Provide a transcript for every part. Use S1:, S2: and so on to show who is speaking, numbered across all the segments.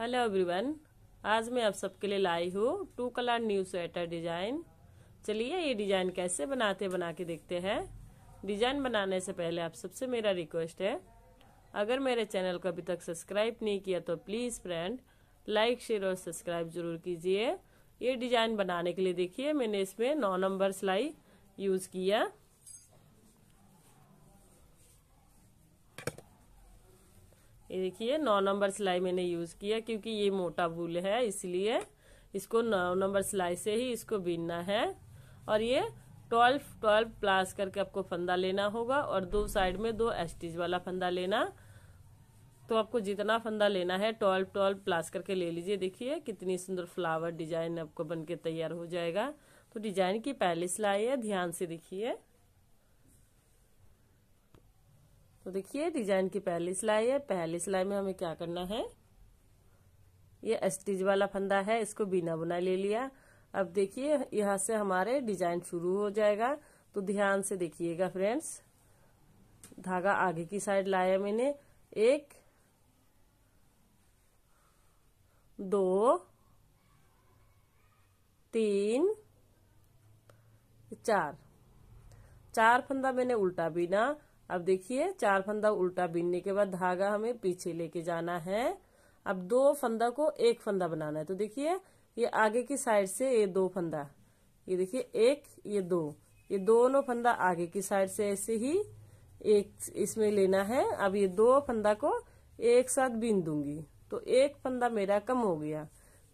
S1: hello everyone आज मैं आप सबके लिए लाई हूँ two colour new sweater design चलिए ये डिजाइन कैसे बनाते बना के देखते हैं डिजाइन बनाने से पहले आप सबसे मेरा रिक्वेस्ट है अगर मेरे चैनल को अभी तक सब्सक्राइब नहीं किया तो प्लीज फ्रेंड लाइक शेयर और सब्सक्राइब जरूर कीजिए ये डिजाइन बनाने के लिए देखिए मैंने इसमें नौ नंबर सिलाई यूज किया ये देखिए नौ नंबर सिलाई मैंने यूज किया क्योंकि ये मोटा वूल है इसलिए इसको नौ नंबर सिलाई से ही इसको बीनना है और ये ट्वेल्व ट्वेल्व प्लास करके आपको फंदा लेना होगा और दो साइड में दो एस्टिच वाला फंदा लेना तो आपको जितना फंदा लेना है ट्वेल्व ट्वेल्व प्लास करके ले लीजिए देखिए कितनी सुंदर फ्लावर डिजाइन आपको बनके तैयार हो जाएगा तो डिजाइन की पहली सिलाई है ध्यान से देखिए तो देखिए डिजाइन की पहली सिलाई है पहली सिलाई में हमें क्या करना है ये स्टिच वाला फंदा है इसको बिना बुना ले लिया अब देखिए यहां से हमारे डिजाइन शुरू हो जाएगा तो ध्यान से देखिएगा फ्रेंड्स धागा आगे की साइड लाया मैंने एक दो तीन चार चार फंदा मैंने उल्टा बिना अब देखिए चार फंदा उल्टा बीनने के बाद धागा हमें पीछे लेके जाना है अब दो फंदा को एक फंदा बनाना है तो देखिए ये आगे की साइड से ये दो फंदा ये देखिए एक ये दो ये दोनों फंदा आगे की साइड से ऐसे ही एक इसमें लेना है अब ये दो फंदा को एक साथ बीन दूंगी तो एक फंदा मेरा कम हो गया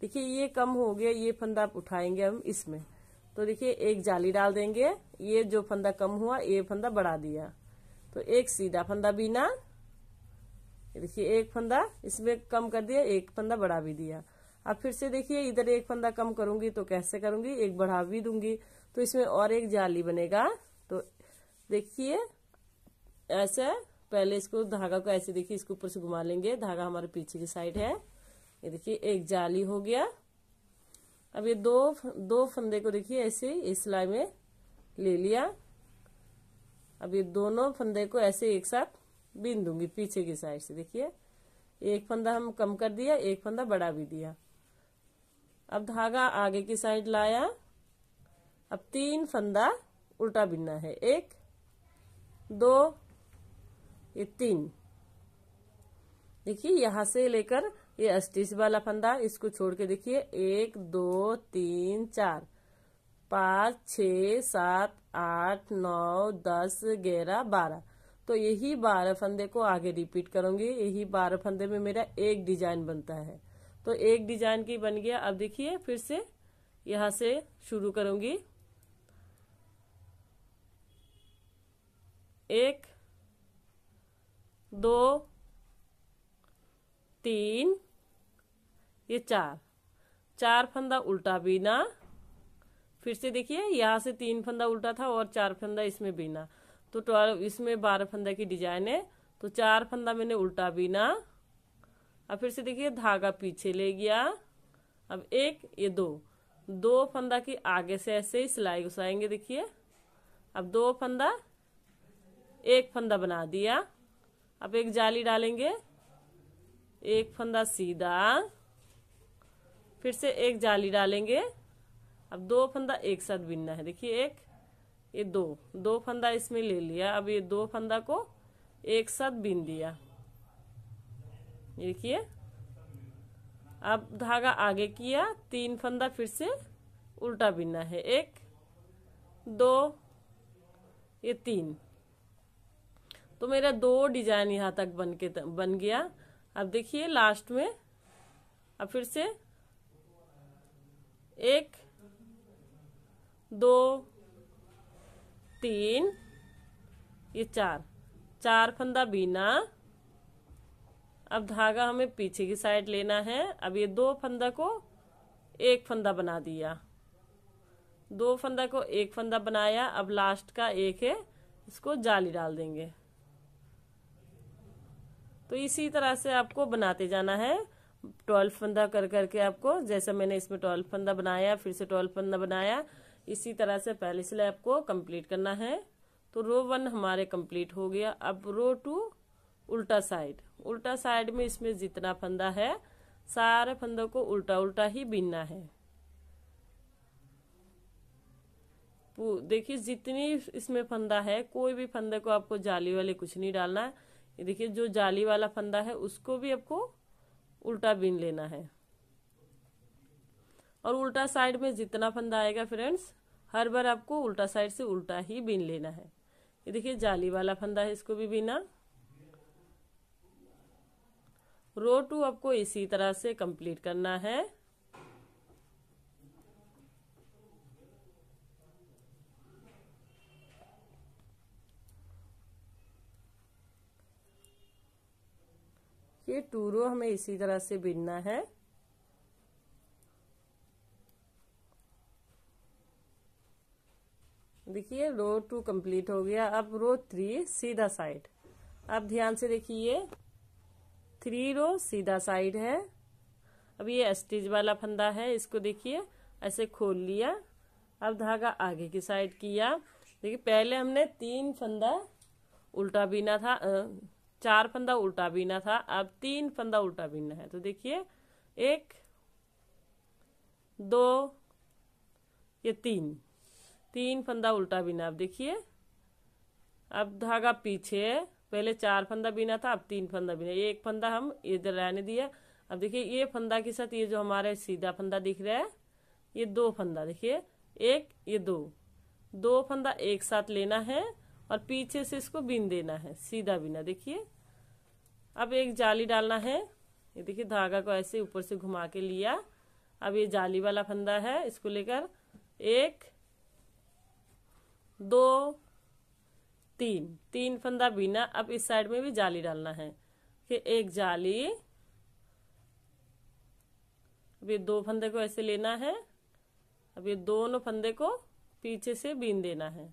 S1: देखिए ये कम हो गया ये फंदा आप उठाएंगे हम इसमें तो देखिए एक जाली डाल देंगे ये जो फंदा कम हुआ ये फंदा बढ़ा दिया तो एक सीधा फंदा बीना देखिए एक फंदा इसमें कम कर दिया एक फंदा बढ़ा भी दिया अब फिर से देखिए इधर एक फंदा कम करूंगी तो कैसे करूंगी एक बढ़ा भी दूंगी तो इसमें और एक जाली बनेगा तो देखिए ऐसे पहले इसको धागा को ऐसे देखिए इसको ऊपर से घुमा लेंगे धागा हमारे पीछे की साइड है ये देखिए एक जाली हो गया अब ये दो दो फंदे को देखिए ऐसे इस सिलाई में ले लिया अब ये दोनों फंदे को ऐसे एक साथ बीन दूंगी पीछे की साइड से देखिए एक फंदा हम कम कर दिया एक फंदा बड़ा भी दिया अब धागा आगे की साइड लाया अब तीन फंदा उल्टा बिनना है एक दो ये तीन देखिए यहां से लेकर ये अस्टिच वाला फंदा इसको छोड़ के देखिए एक दो तीन चार पांच छ सात आठ नौ दस ग्यारह बारह तो यही बारह फंदे को आगे रिपीट करूंगी यही बारह फंदे में मेरा एक डिजाइन बनता है तो एक डिजाइन की बन गया अब देखिए फिर से यहाँ से शुरू करूंगी एक दो तीन ये चार चार फंदा उल्टा बीना फिर से देखिए यहाँ से तीन फंदा उल्टा था और चार फंदा इसमें बीना तो ट्वेल्व इसमें बारह फंदा की डिजाइन है तो चार फंदा मैंने उल्टा बीना अब फिर से देखिए धागा पीछे ले गया अब एक ये दो दो फंदा की आगे से ऐसे ही सिलाई घुसाएंगे देखिए अब दो फंदा एक फंदा बना दिया अब एक जाली डालेंगे एक फंदा सीधा फिर से एक जाली डालेंगे अब दो फंदा एक साथ बिनना है देखिए एक ये दो दो फंदा इसमें ले लिया अब ये दो फंदा को एक साथ बीन दिया देखिए अब धागा आगे किया तीन फंदा फिर से उल्टा बिनना है एक दो ये तीन तो मेरा दो डिजाइन यहाँ तक बन के बन गया अब देखिए लास्ट में अब फिर से एक दो तीन ये चार चार फंदा बीना अब धागा हमें पीछे की साइड लेना है अब ये दो फंदा को एक फंदा बना दिया दो फंदा को एक फंदा बनाया अब लास्ट का एक है इसको जाली डाल देंगे तो इसी तरह से आपको बनाते जाना है ट्वेल्व फंदा कर करके आपको जैसे मैंने इसमें ट्वेल्व फंदा बनाया फिर से ट्वेल्व फंदा बनाया इसी तरह से पहले स्लैब को कंप्लीट करना है तो रो वन हमारे कंप्लीट हो गया अब रो टू उल्टा साइड उल्टा साइड में इसमें जितना फंदा है सारे फंदों को उल्टा उल्टा ही बीनना है देखिए जितनी इसमें फंदा है कोई भी फंदे को आपको जाली वाले कुछ नहीं डालना है देखिए जो जाली वाला फंदा है उसको भी आपको उल्टा बीन लेना है और उल्टा साइड में जितना फंदा आएगा फ्रेंड्स हर बार आपको उल्टा साइड से उल्टा ही बीन लेना है ये देखिए जाली वाला फंदा है इसको भी बीना रो टू आपको इसी तरह से कंप्लीट करना है ये टू रो हमें इसी तरह से बीनना है देखिए रो टू कंप्लीट हो गया अब रो थ्री सीधा साइड अब ध्यान से देखिए थ्री रो सीधा साइड है अब ये स्टिच वाला फंदा है इसको देखिए ऐसे खोल लिया अब धागा आगे की साइड किया देखिए पहले हमने तीन फंदा उल्टा बीना था चार फंदा उल्टा बीना था अब तीन फंदा उल्टा बीना है तो देखिए एक दो ये तीन तीन फंदा उल्टा बिना अब देखिए अब धागा पीछे पहले चार फंदा बिना था अब तीन फंदा बिना एक फंदा हम इधर रहने दिया अब देखिए ये फंदा के साथ ये जो हमारे सीधा फंदा दिख रहा है ये दो फंदा देखिए एक ये दो दो फंदा एक साथ लेना है और पीछे से इसको बीन देना है सीधा बिना देखिए अब एक जाली डालना है ये देखिए धागा को ऐसे ऊपर से घुमा के लिया अब ये जाली वाला फंदा है इसको लेकर एक दो तीन तीन फंदा बिना अब इस साइड में भी जाली डालना है कि एक जाली अब ये दो फंदे को ऐसे लेना है अब ये दोनों फंदे को पीछे से बीन देना है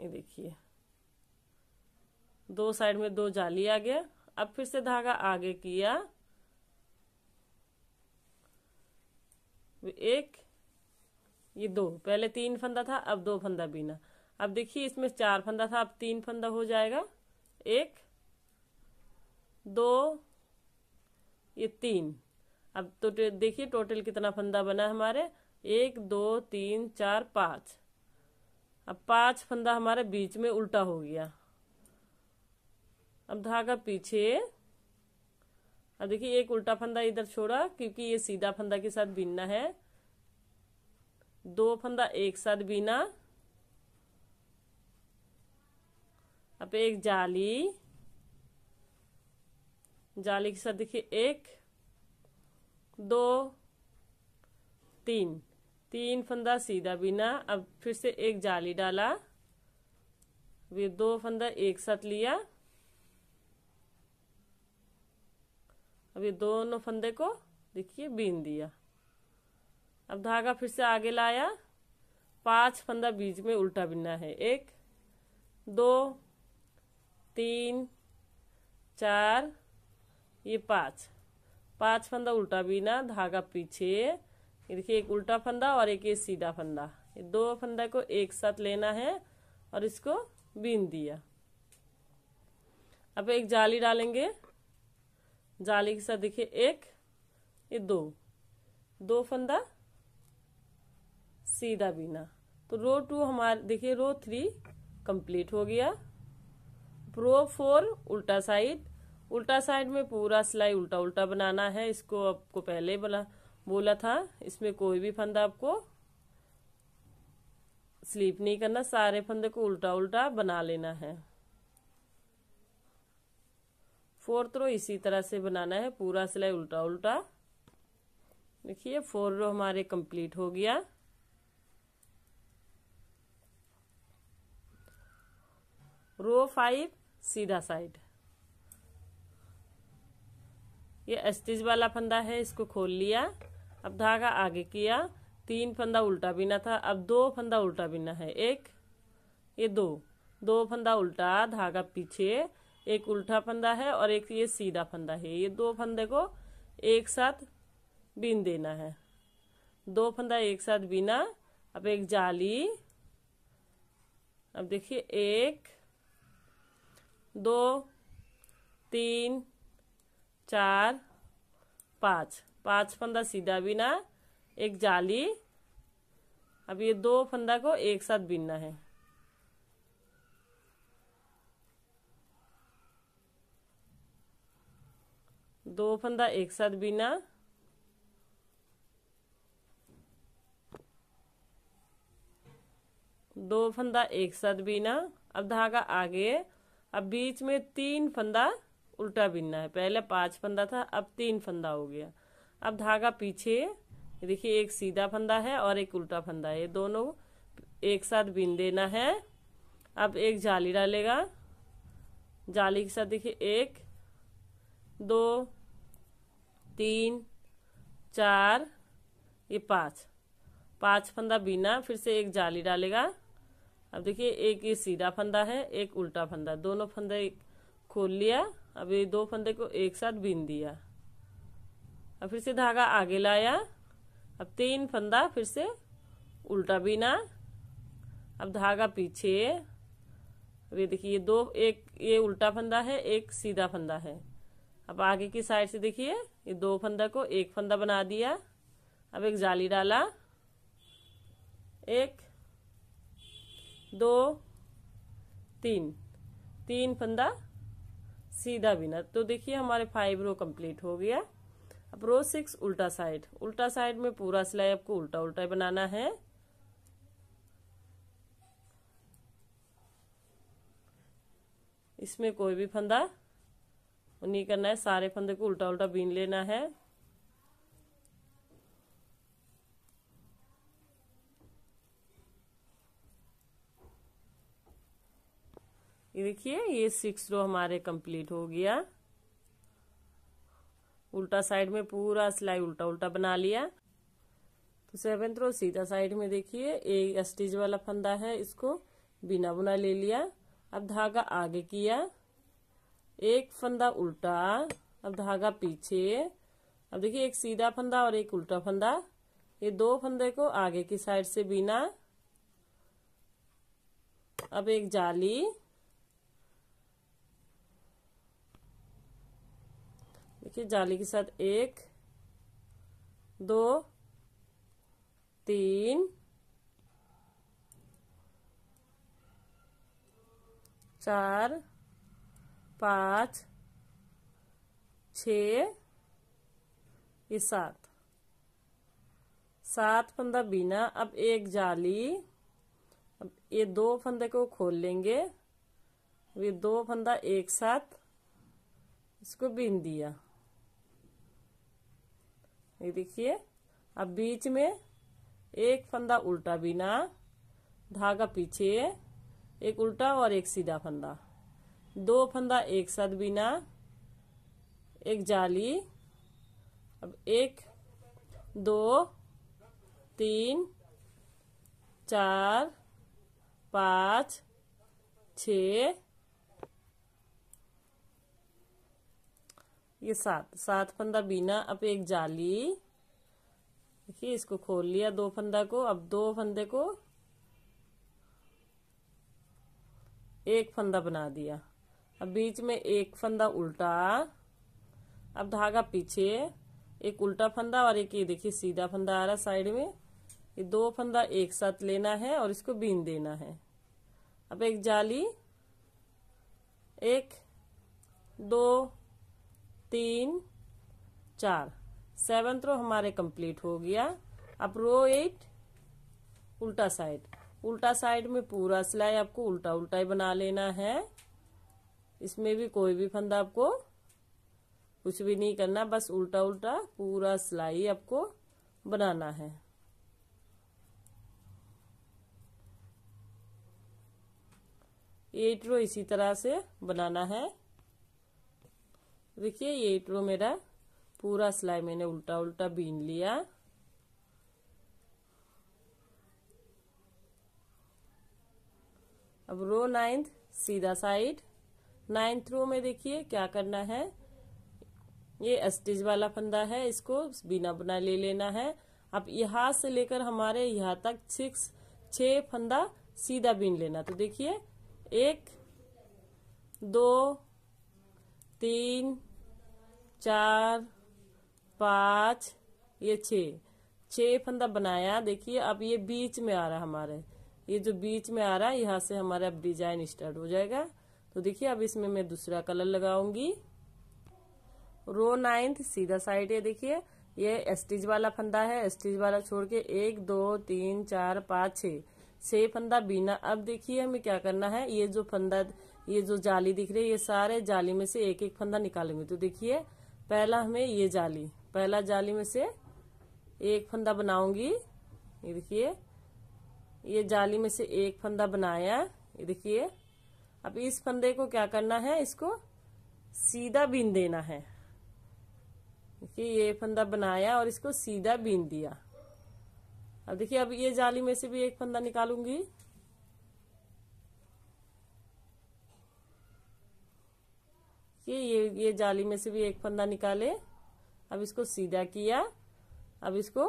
S1: ये देखिए दो साइड में दो जाली आ गया अब फिर से धागा आगे किया एक ये दो पहले तीन फंदा था अब दो फंदा बीना अब देखिए इसमें चार फंदा था अब तीन फंदा हो जाएगा एक दो ये तीन अब तो देखिए टोटल कितना फंदा बना हमारे एक दो तीन चार पाँच अब पांच फंदा हमारे बीच में उल्टा हो गया अब धागा पीछे अब देखिए एक उल्टा फंदा इधर छोड़ा क्योंकि ये सीधा फंदा के साथ बीनना है दो फंदा एक साथ बीना अब एक जाली जाली के साथ देखिए एक दो तीन तीन फंदा सीधा बिना अब फिर से एक जाली डाला अब ये दो फंदा एक साथ लिया अब ये दोनों फंदे को देखिए बीन दिया अब धागा फिर से आगे लाया पांच फंदा बीच में उल्टा बिनना है एक दो तीन चार ये पांच पांच फंदा उल्टा बीना धागा पीछे ये देखिए एक उल्टा फंदा और एक ये सीधा फंदा ये दो फंदा को एक साथ लेना है और इसको बीन दिया अब एक जाली डालेंगे जाली के साथ देखिए एक ये दो दो फंदा सीधा बीना तो रो टू हमारे देखिए रो थ्री कंप्लीट हो गया रो फोर उल्टा साइड उल्टा साइड में पूरा सिलाई उल्टा उल्टा बनाना है इसको आपको पहले बना बोला था इसमें कोई भी फंदा आपको स्लीप नहीं करना सारे फंदे को उल्टा उल्टा बना लेना है फोर्थ रो इसी तरह से बनाना है पूरा सिलाई उल्टा उल्टा देखिए फोर रो हमारे कंप्लीट हो गया रो फाइव सीधा साइड ये अस्टिच वाला फंदा है इसको खोल लिया अब धागा आगे किया तीन फंदा उल्टा बिना था अब दो फंदा उल्टा बिना है एक ये दो दो फंदा उल्टा धागा पीछे एक उल्टा फंदा है और एक ये सीधा फंदा है ये दो फंदे को एक साथ बीन देना है दो फंदा एक साथ बीना अब एक जाली अब देखिए एक दो तीन चार पाँच पाँच फंदा सीधा बिना एक जाली अब ये दो फंदा को एक साथ बिनना है दो फंदा एक साथ बिना दो फंदा एक साथ बिना अब धागा आगे अब बीच में तीन फंदा उल्टा बिनना है पहले पांच फंदा था अब तीन फंदा हो गया अब धागा पीछे देखिए एक सीधा फंदा है और एक उल्टा फंदा है ये दोनों एक साथ बिन देना है अब एक जाली डालेगा जाली के साथ देखिए एक दो तीन चार ये पांच पांच फंदा बिना फिर से एक जाली डालेगा अब देखिए एक ये सीधा फंदा है एक उल्टा फंदा दोनों फंदे खोल लिया अब ये दो फंदे को एक साथ बीन दिया अब फिर से धागा आगे लाया अब तीन फंदा फिर से उल्टा बीना अब धागा पीछे अब ये देखिए दो एक ये उल्टा फंदा है एक सीधा फंदा है अब आगे की साइड से देखिए ये दो फंदा को एक फंदा बना दिया अब एक जाली डाला एक दो तीन तीन फंदा सीधा बिना तो देखिए हमारे फाइव रो कंप्लीट हो गया अब रो सिक्स उल्टा साइड उल्टा साइड में पूरा सिलाई आपको उल्टा उल्टा बनाना है इसमें कोई भी फंदा नहीं करना है सारे फंदे को उल्टा उल्टा बीन लेना है ये देखिए ये सिक्स रो हमारे कंप्लीट हो गया उल्टा साइड में पूरा सिलाई उल्टा उल्टा बना लिया तो सेवेंथ रो सीधा साइड में देखिए एक स्टिच वाला फंदा है इसको बिना बुना ले लिया अब धागा आगे किया एक फंदा उल्टा अब धागा पीछे अब देखिए एक सीधा फंदा और एक उल्टा फंदा ये दो फंदे को आगे की साइड से बिना अब एक जाली देखिए जाली के साथ एक दो तीन चार पाँच छ सात सात फंदा बिना अब एक जाली अब ये दो फंदे को खोल लेंगे ये दो फंदा एक साथ इसको बीन दिया ये देखिए अब बीच में एक फंदा उल्टा बिना धागा पीछे एक उल्टा और एक सीधा फंदा दो फंदा एक साथ बिना एक जाली अब एक दो तीन चार पाँच छ ये सात सात फंदा बिना अब एक जाली देखिए इसको खोल लिया दो फंदा को अब दो फंदे को एक फंदा बना दिया अब बीच में एक फंदा उल्टा अब धागा पीछे एक उल्टा फंदा और एक ये देखिए सीधा फंदा आ रहा साइड में ये दो फंदा एक साथ लेना है और इसको बीन देना है अब एक जाली एक दो तीन चार सेवेंथ रो हमारे कंप्लीट हो गया अब रो एट उल्टा साइड उल्टा साइड में पूरा सिलाई आपको उल्टा उल्टा ही बना लेना है इसमें भी कोई भी फंदा आपको कुछ भी नहीं करना बस उल्टा उल्टा पूरा सिलाई आपको बनाना है एट रो इसी तरह से बनाना है देखिए ये रो मेरा पूरा सिलाई मैंने उल्टा उल्टा बीन लिया अब रो नाइन्थ सीधा साइड नाइन्थ रो में देखिए क्या करना है ये स्टिच वाला फंदा है इसको बिना बना ले लेना है अब यहाँ से लेकर हमारे यहाँ तक सिक्स छ फंदा सीधा बीन लेना तो देखिए एक दो तीन चार पाँच ये छ छ फंदा बनाया देखिए अब ये बीच में आ रहा है हमारे ये जो बीच में आ रहा है यहाँ से हमारा अब डिजाइन स्टार्ट हो जाएगा तो देखिए अब इसमें मैं दूसरा कलर लगाऊंगी रो नाइन्थ सीधा साइड है देखिए ये स्टिच वाला फंदा है स्टिच वाला छोड़ के एक दो तीन चार पाँच छ छः फंदा बीना अब देखिए हमें क्या करना है ये जो फंदा ये जो जाली दिख रही है ये सारे जाली में से एक एक फंदा निकालेंगे तो देखिए पहला हमें ये जाली पहला जाली में से एक फंदा बनाऊंगी ये देखिए ये जाली में से एक फंदा बनाया ये देखिए अब इस फंदे को क्या करना है इसको सीधा बीन देना है देखिए ये फंदा बनाया और इसको सीधा बीन दिया अब देखिए अब ये जाली में से भी एक फंदा निकालूंगी ये ये ये जाली में से भी एक फंदा निकाले अब इसको सीधा किया अब इसको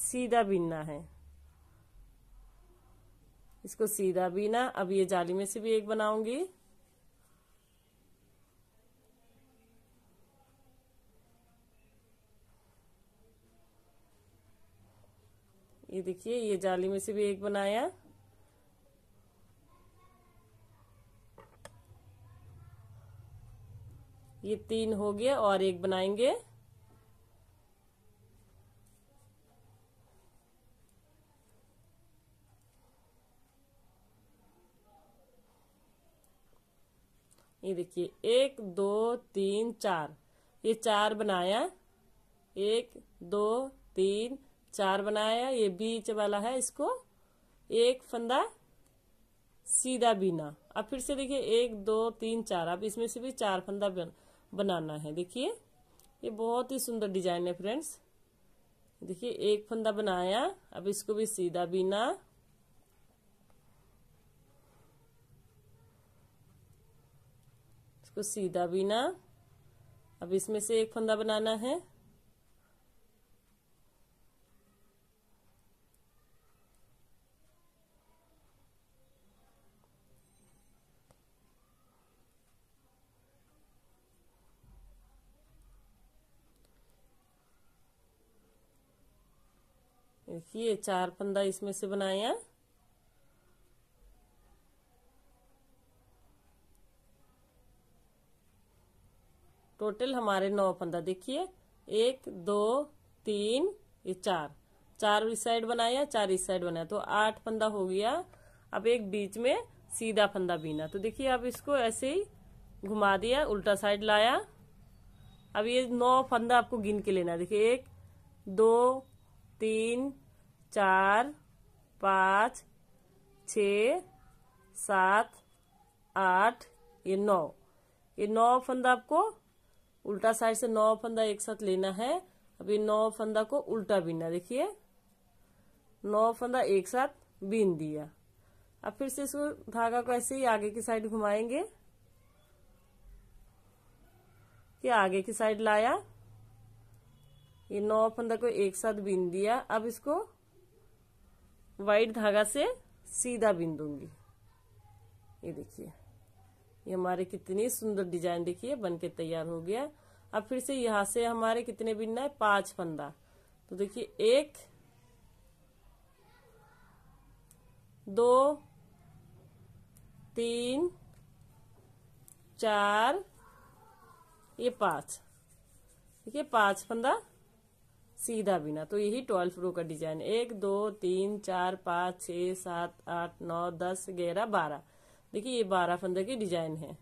S1: सीधा बीनना है इसको सीधा बीना अब ये जाली में से भी एक बनाऊंगी ये देखिए ये जाली में से भी एक बनाया ये तीन हो गए और एक बनाएंगे ये देखिए एक दो तीन चार ये चार बनाया एक दो तीन चार बनाया ये बीच वाला है इसको एक फंदा सीधा बीना अब फिर से देखिए एक दो तीन चार अब इसमें से भी चार फंदा बना बनाना है देखिए ये बहुत ही सुंदर डिजाइन है फ्रेंड्स देखिए एक फंदा बनाया अब इसको भी सीधा बीना इसको सीधा बीना अब इसमें से एक फंदा बनाना है देखिए चार फंदा इसमें से बनाया टोटल हमारे नौ फंदा देखिए एक दो तीन ये चार चार इस साइड बनाया चार इस साइड बनाया तो आठ फंदा हो गया अब एक बीच में सीधा फंदा बीना तो देखिए अब इसको ऐसे ही घुमा दिया उल्टा साइड लाया अब ये नौ फंदा आपको गिन के लेना देखिए एक दो तीन चार पाँच छ सात आठ ये नौ ये नौ फंदा आपको उल्टा साइड से नौ फंदा एक साथ लेना है अभी नौ फंदा को उल्टा बीनना देखिए नौ फंदा एक साथ बीन दिया अब फिर से इसको धागा को ऐसे ही आगे की साइड घुमाएंगे कि आगे की साइड लाया ये नौ फंदा को एक साथ बीन दिया अब इसको वाइट धागा से सीधा बीन दूंगी ये देखिए ये हमारे कितनी सुंदर डिजाइन देखिए बन के तैयार हो गया अब फिर से यहां से हमारे कितने बीनना है पांच फंदा तो देखिए एक दो तीन चार ये पांच ठीक है पांच फंदा सीधा बिना तो यही ट्वेल्व रो का डिजाइन एक दो तीन चार पाँच छ सात आठ नौ दस ग्यारह बारह देखिए ये बारह फंदे की डिजाइन है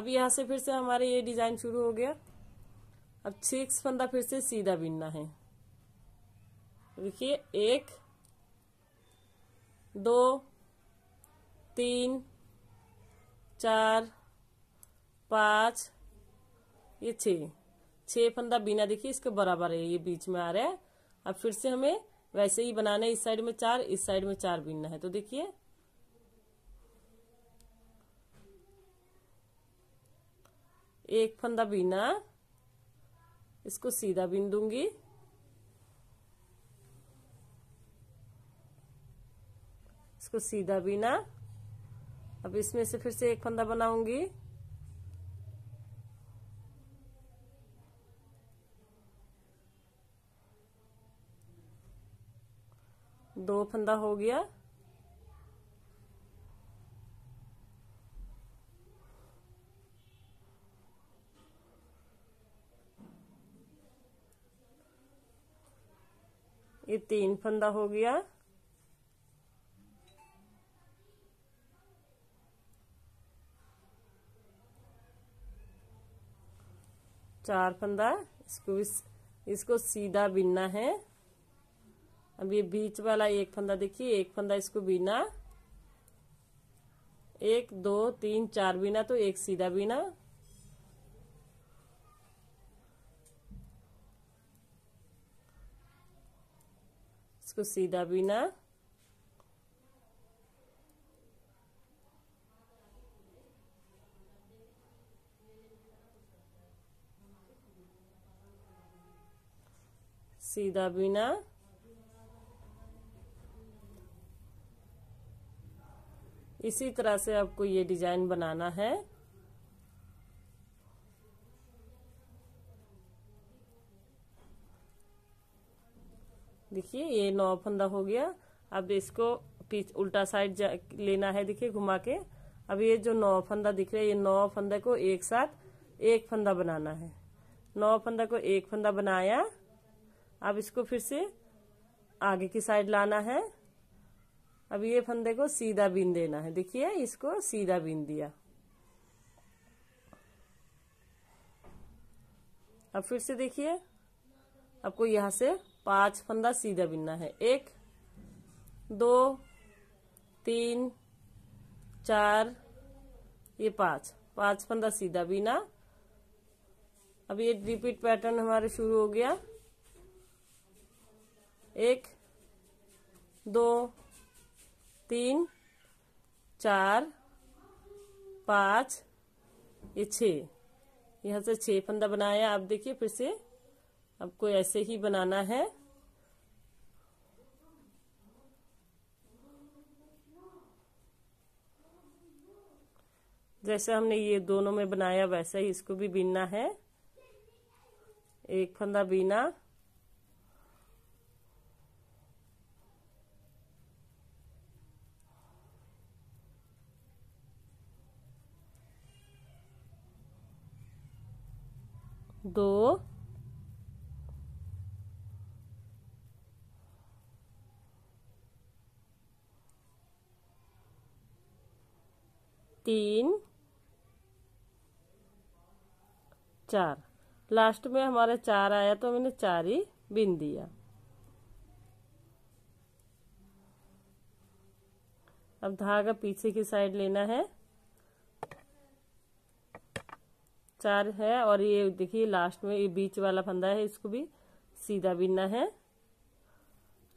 S1: अब यहाँ से फिर से हमारे ये डिजाइन शुरू हो गया अब सिक्स फंदा फिर से सीधा बिनना है देखिए एक दो तीन चार पाँच ये छः छह फंदा बिना देखिए इसके बराबर है ये बीच में आ रहा है अब फिर से हमें वैसे ही बनाना है इस साइड में चार इस साइड में चार बीनना है तो देखिए एक फंदा बीना इसको सीधा बीन दूंगी इसको सीधा बीना अब इसमें से फिर से एक फंदा बनाऊंगी दो फंदा हो गया ये तीन फंदा हो गया चार फंदा इसको इस, इसको सीधा बिनना है अब ये बीच वाला एक फंदा देखिए एक फंदा इसको बीना एक दो तीन चार बीना तो एक सीधा बीना इसको सीधा बीना सीधा बीना इसी तरह से आपको ये डिजाइन बनाना है देखिए ये नौ फंदा हो गया अब इसको पीछे उल्टा साइड लेना है देखिए घुमा के अब ये जो नौ फंदा दिख रहा है ये नौ फंदा को एक साथ एक फंदा बनाना है नौ फंदा को एक फंदा बनाया अब इसको फिर से आगे की साइड लाना है अब ये फंदे को सीधा बीन देना है देखिए इसको सीधा बीन दिया अब फिर से देखिए आपको यहां से पांच फंदा सीधा बीनना है एक दो तीन चार ये पांच पांच फंदा सीधा बीना अब ये रिपीट पैटर्न हमारे शुरू हो गया एक दो तीन चार पाँच ये छः यहाँ से छः फंदा बनाया आप देखिए फिर से आपको ऐसे ही बनाना है जैसे हमने ये दोनों में बनाया वैसा ही इसको भी बीनना है एक फंदा बीना दो तीन चार लास्ट में हमारा चार आया तो मैंने चार ही बिन दिया अब धागा पीछे की साइड लेना है चार है और ये देखिए लास्ट में ये बीच वाला फंदा है इसको भी सीधा बिनना है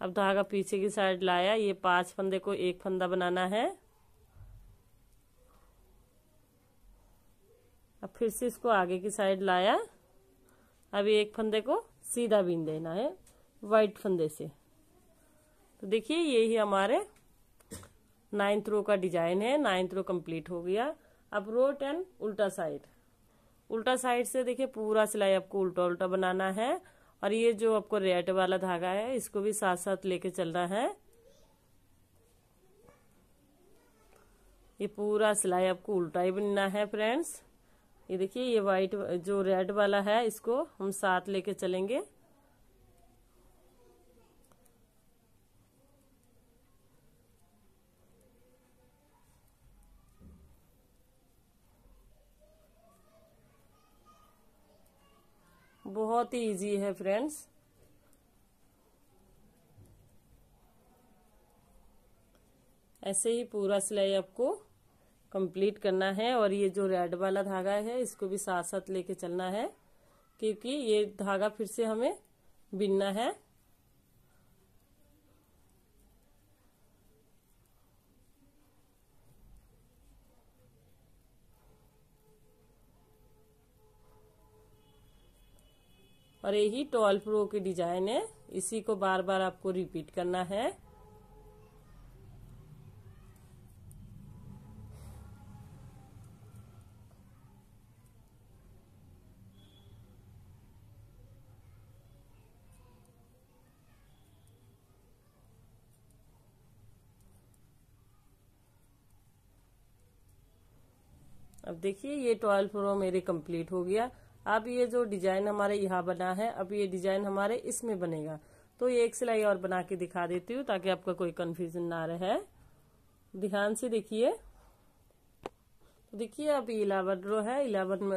S1: अब धागा पीछे की साइड लाया ये पांच फंदे को एक फंदा बनाना है अब फिर से इसको आगे की साइड लाया अब एक फंदे को सीधा बीन देना है वाइट फंदे से तो देखिए ही हमारे नाइन्थ रो का डिजाइन है नाइन्थ रो कंप्लीट हो गया अब रो एंड उल्टा साइड उल्टा साइड से देखिए पूरा सिलाई आपको उल्टा उल्टा बनाना है और ये जो आपको रेड वाला धागा है इसको भी साथ साथ लेके चलना है ये पूरा सिलाई आपको उल्टा ही बनना है फ्रेंड्स ये देखिए ये व्हाइट जो रेड वाला है इसको हम साथ लेके चलेंगे बहुत ही इजी है फ्रेंड्स ऐसे ही पूरा सिलाई आपको कंप्लीट करना है और ये जो रेड वाला धागा है इसको भी साथ साथ लेके चलना है क्योंकि ये धागा फिर से हमें बिनना है और यही ट्वेल्व रो की डिजाइन है इसी को बार बार आपको रिपीट करना है अब देखिए ये ट्वेल्व रो मेरे कंप्लीट हो गया अब ये जो डिजाइन हमारे यहाँ बना है अब ये डिजाइन हमारे इसमें बनेगा तो ये एक सिलाई और बना के दिखा देती हूँ ताकि आपका कोई कंफ्यूजन ना रहे ध्यान से देखिए तो देखिए अब ये इलावन रो है इलावन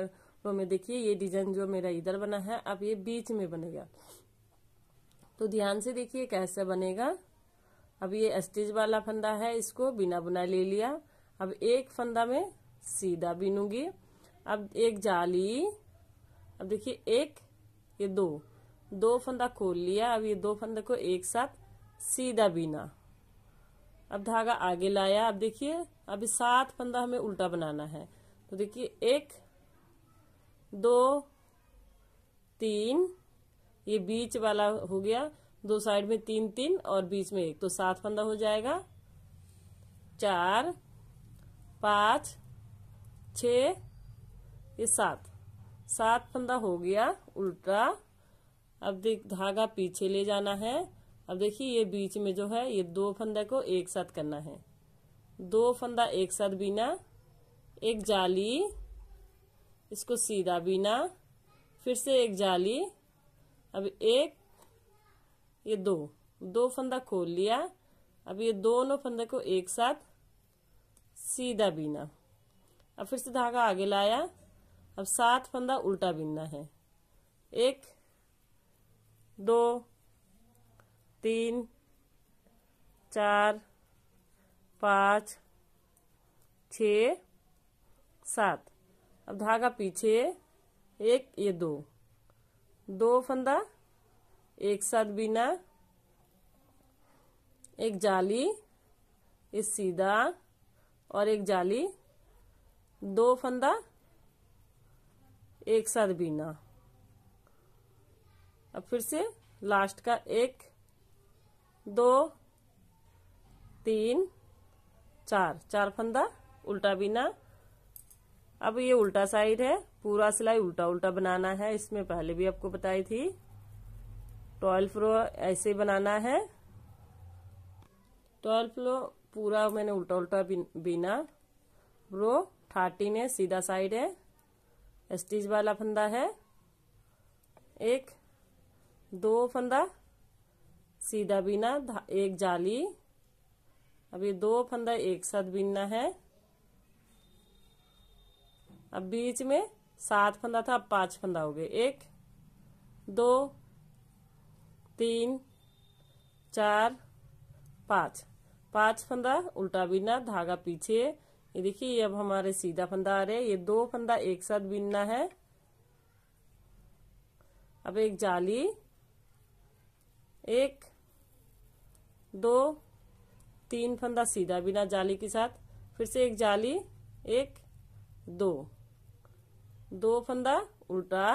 S1: रो में देखिए ये डिजाइन जो मेरा इधर बना है अब ये बीच में बनेगा तो ध्यान से देखिए कैसे बनेगा अब ये स्टिच वाला फंदा है इसको बिना बुना ले लिया अब एक फंदा में सीधा बिनूंगी अब एक जाली अब देखिए एक ये दो दो फंदा खोल लिया अब ये दो फंदे को एक साथ सीधा बीना अब धागा आगे लाया अब देखिए अभी सात फंदा हमें उल्टा बनाना है तो देखिए एक दो तीन ये बीच वाला हो गया दो साइड में तीन तीन और बीच में एक तो सात फंदा हो जाएगा चार पांच छ ये सात सात फंदा हो गया उल्टा अब देख धागा पीछे ले जाना है अब देखिए ये बीच में जो है ये दो फंदे को एक साथ करना है दो फंदा एक साथ बीना एक जाली इसको सीधा बीना फिर से एक जाली अब एक ये दो दो फंदा खोल लिया अब ये दोनों फंदे को एक साथ सीधा बीना अब फिर से धागा आगे लाया अब सात फंदा उल्टा बिनना है एक दो तीन चार पाँच छ सात अब धागा पीछे एक ये दो दो फंदा एक साथ बिना एक जाली एक सीधा और एक जाली दो फंदा एक साथ बीना अब फिर से लास्ट का एक दो तीन चार चार फंदा उल्टा बीना अब ये उल्टा साइड है पूरा सिलाई उल्टा उल्टा बनाना है इसमें पहले भी आपको बताई थी टॉयल फ्लो ऐसे बनाना है टॉयल रो पूरा मैंने उल्टा उल्टा बीना रो थर्टीन है सीधा साइड है स्टिच वाला फंदा है एक दो फंदा सीधा बीना एक जाली अब ये दो फंदा एक साथ बीनना है अब बीच में सात फंदा था अब पांच फंदा हो गए एक दो तीन चार पांच पांच फंदा उल्टा बीना धागा पीछे ये देखिए अब हमारे सीधा फंदा आ रहा है ये दो फंदा एक साथ बीनना है अब एक जाली एक दो तीन फंदा सीधा बिना जाली के साथ फिर से एक जाली एक दो दो फंदा उल्टा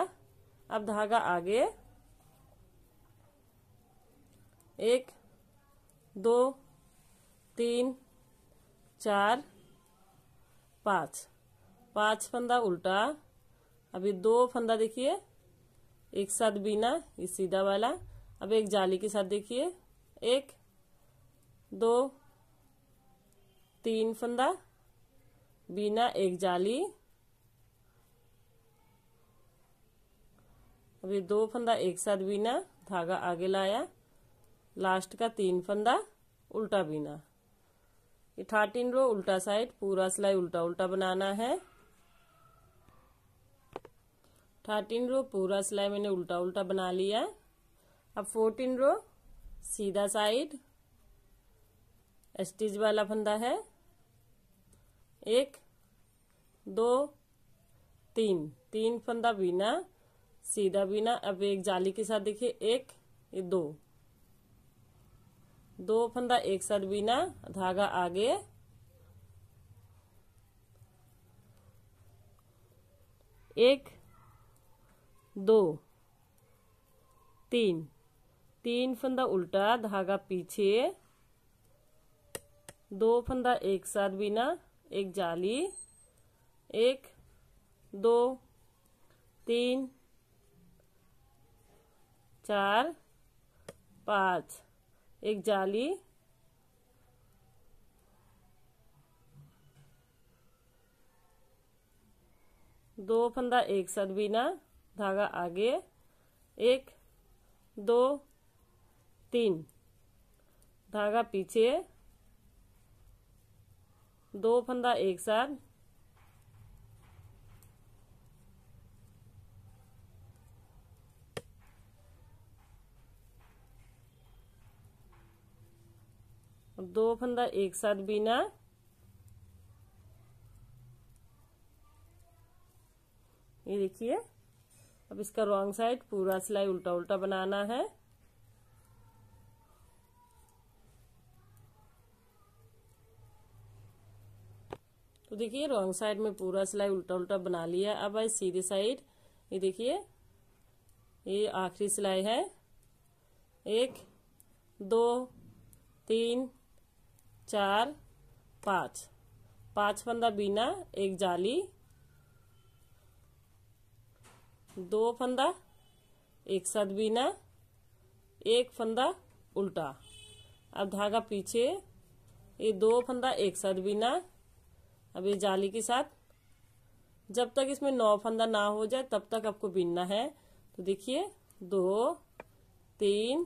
S1: अब धागा आगे एक दो तीन चार पांच पांच फंदा उल्टा अभी दो फंदा देखिए एक साथ बीना ये सीधा वाला अब एक जाली के साथ देखिए एक दो तीन फंदा बीना एक जाली अभी दो फंदा एक साथ बीना धागा आगे लाया लास्ट का तीन फंदा उल्टा बीना ये थर्टीन रो उल्टा साइड पूरा सिलाई उल्टा उल्टा बनाना है थर्टीन रो पूरा सिलाई मैंने उल्टा उल्टा बना लिया अब फोर्टीन रो सीधा साइड स्टिच वाला फंदा है एक दो तीन तीन फंदा बीना सीधा बीना अब एक जाली के साथ देखिए एक ये दो दो फंदा एक साथ बिना धागा आगे एक दो तीन तीन फंदा उल्टा धागा पीछे दो फंदा एक साथ बिना एक जाली एक दो तीन चार पाँच एक जाली दो फंदा एक साथ बिना धागा आगे एक दो तीन धागा पीछे दो फंदा एक साथ दो फंदा एक साथ बीना ये देखिए अब इसका रॉन्ग साइड पूरा सिलाई उल्टा उल्टा बनाना है तो देखिए रॉन्ग साइड में पूरा सिलाई उल्टा उल्टा बना लिया अब आई सीधी साइड ये देखिए ये आखिरी सिलाई है एक दो तीन चार पाँच पाँच फंदा बीना एक जाली दो फंदा एक साथ बीना एक फंदा उल्टा अब धागा पीछे ये दो फंदा एक साथ बीना अब ये जाली के साथ जब तक इसमें नौ फंदा ना हो जाए तब तक आपको बीनना है तो देखिए दो तीन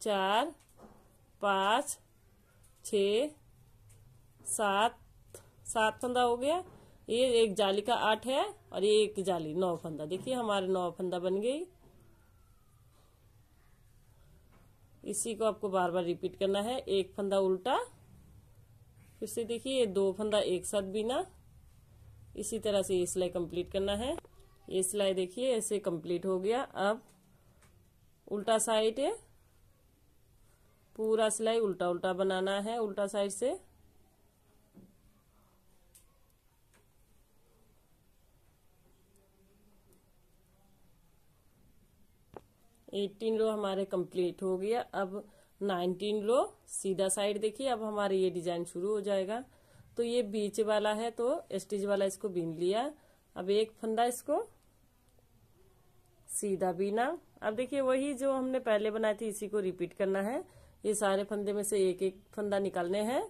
S1: चार पाँच छ सात सात फंदा हो गया ये एक जाली का आठ है और ये एक जाली नौ फंदा देखिए हमारे नौ फंदा बन गई इसी को आपको बार बार रिपीट करना है एक फंदा उल्टा फिर से देखिए ये दो फंदा एक साथ बिना इसी तरह से ये सिलाई कंप्लीट करना है ये सिलाई देखिए ऐसे कंप्लीट हो गया अब उल्टा साइड है पूरा सिलाई उल्टा उल्टा बनाना है उल्टा साइड से एटीन रो हमारे कंप्लीट हो गया अब नाइनटीन रो सीधा साइड देखिए अब हमारे ये डिजाइन शुरू हो जाएगा तो ये बीच वाला है तो स्टिच वाला इसको बीन लिया अब एक फंदा इसको सीधा बीना अब देखिए वही जो हमने पहले बनाई थी इसी को रिपीट करना है ये सारे फंदे में से एक एक फंदा निकालने हैं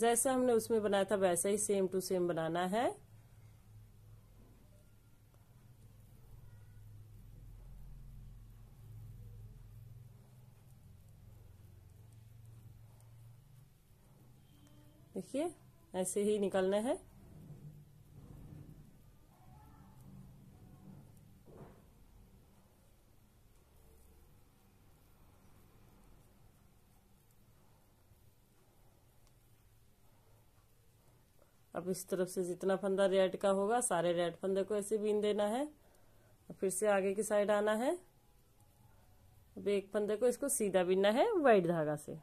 S1: जैसा हमने उसमें बनाया था वैसा ही सेम टू सेम बनाना है देखिए ऐसे ही निकलना है अब इस तरफ से जितना फंदा रेड का होगा सारे रेड फंदे को ऐसे बीन देना है फिर से आगे की साइड आना है अब एक फंदे को इसको सीधा बीनना है वाइट धागा से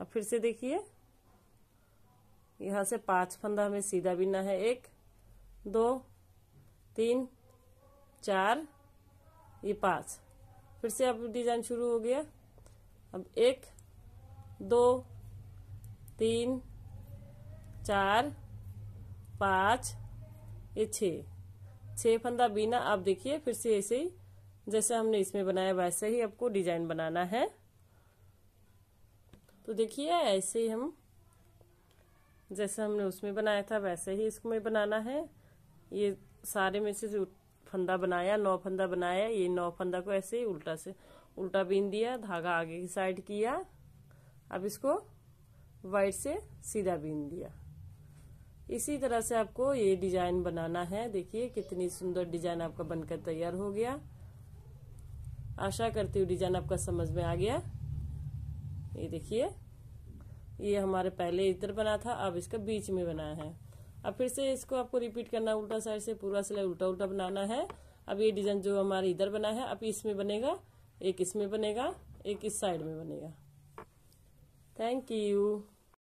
S1: अब फिर से देखिए यहाँ से पांच फंदा हमें सीधा बीनना है एक दो तीन चार ये पांच फिर से अब डिजाइन शुरू हो गया अब एक दो तीन चार पाँच ये छः छः फंदा बीना आप देखिए फिर से ऐसे ही जैसे हमने इसमें बनाया वैसे ही आपको डिजाइन बनाना है तो देखिए ऐसे ही हम जैसे हमने उसमें बनाया था वैसे ही इसमें बनाना है ये सारे में से फंदा बनाया नौ फंदा बनाया ये नौ फंदा को ऐसे ही उल्टा से उल्टा बीन दिया धागा आगे की साइड किया अब इसको वाइट से सीधा बीन दिया इसी तरह से आपको ये डिजाइन बनाना है देखिए कितनी सुंदर डिजाइन आपका बनकर तैयार हो गया आशा करती हूँ डिजाइन आपका समझ में आ गया ये देखिए ये हमारे पहले इधर बना था अब इसका बीच में बनाया है अब फिर से इसको आपको रिपीट करना उल्टा साइड से पूरा सिलाई उल्टा उल्टा बनाना है अब ये डिजाइन जो हमारे इधर बना है अब इसमें बनेगा एक इसमें बनेगा एक इस साइड में बनेगा थैंक यू